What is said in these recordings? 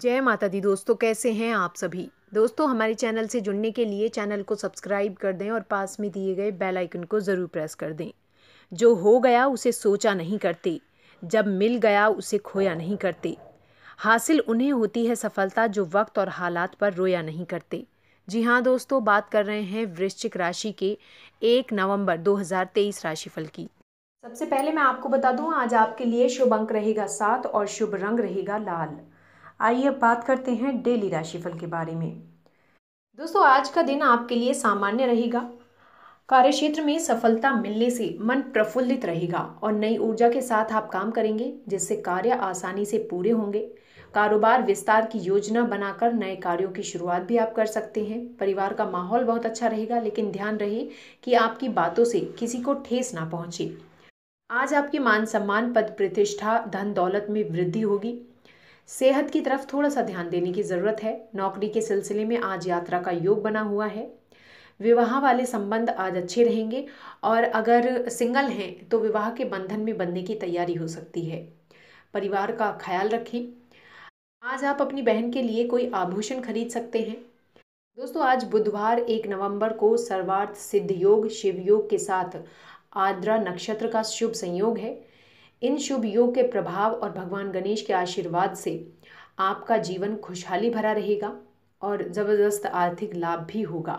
जय माता दी दोस्तों कैसे हैं आप सभी दोस्तों हमारे चैनल से जुड़ने के लिए चैनल को सब्सक्राइब कर दें और पास में दिए गए बेल आइकन को ज़रूर प्रेस कर दें जो हो गया उसे सोचा नहीं करते जब मिल गया उसे खोया नहीं करते हासिल उन्हें होती है सफलता जो वक्त और हालात पर रोया नहीं करते जी हाँ दोस्तों बात कर रहे हैं वृश्चिक राशि के एक नवम्बर दो राशिफल की सबसे पहले मैं आपको बता दूं आज आपके लिए शुभ अंक रहेगा सात और शुभ रंग रहेगा लाल आइए अब बात करते हैं डेली राशिफल के बारे में दोस्तों आज का दिन आपके लिए सामान्य रहेगा कार्य क्षेत्र में सफलता मिलने से मन प्रफुल्लित रहेगा और नई ऊर्जा के साथ आप काम करेंगे जिससे कार्य आसानी से पूरे होंगे कारोबार विस्तार की योजना बनाकर नए कार्यों की शुरुआत भी आप कर सकते हैं परिवार का माहौल बहुत अच्छा रहेगा लेकिन ध्यान रहे कि आपकी बातों से किसी को ठेस ना पहुंचे आज आपके मान सम्मान पद प्रतिष्ठा धन दौलत में वृद्धि होगी सेहत की तरफ थोड़ा सा ध्यान देने की ज़रूरत है नौकरी के सिलसिले में आज यात्रा का योग बना हुआ है विवाह वाले संबंध आज अच्छे रहेंगे और अगर सिंगल हैं तो विवाह के बंधन में बनने की तैयारी हो सकती है परिवार का ख्याल रखें आज आप अपनी बहन के लिए कोई आभूषण खरीद सकते हैं दोस्तों आज बुधवार एक नवंबर को सर्वार्थ सिद्ध योग शिव योग के साथ आद्रा नक्षत्र का शुभ संयोग है इन शुभ योग के प्रभाव और भगवान गणेश के आशीर्वाद से आपका जीवन खुशहाली भरा रहेगा और ज़बरदस्त आर्थिक लाभ भी होगा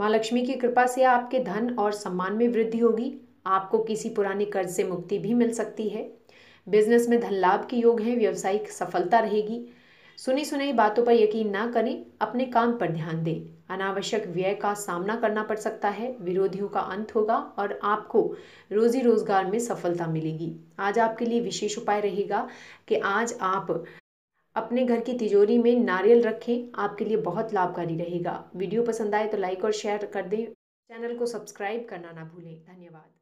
माँ लक्ष्मी की कृपा से आपके धन और सम्मान में वृद्धि होगी आपको किसी पुराने कर्ज से मुक्ति भी मिल सकती है बिजनेस में धन लाभ के योग हैं व्यवसायिक सफलता रहेगी सुनी सुनाई बातों पर यकीन ना करें अपने काम पर ध्यान दें अनावश्यक व्यय का सामना करना पड़ सकता है विरोधियों का अंत होगा और आपको रोजी रोजगार में सफलता मिलेगी आज आपके लिए विशेष उपाय रहेगा कि आज आप अपने घर की तिजोरी में नारियल रखें आपके लिए बहुत लाभकारी रहेगा वीडियो पसंद आए तो लाइक और शेयर कर दें चैनल को सब्सक्राइब करना ना भूलें धन्यवाद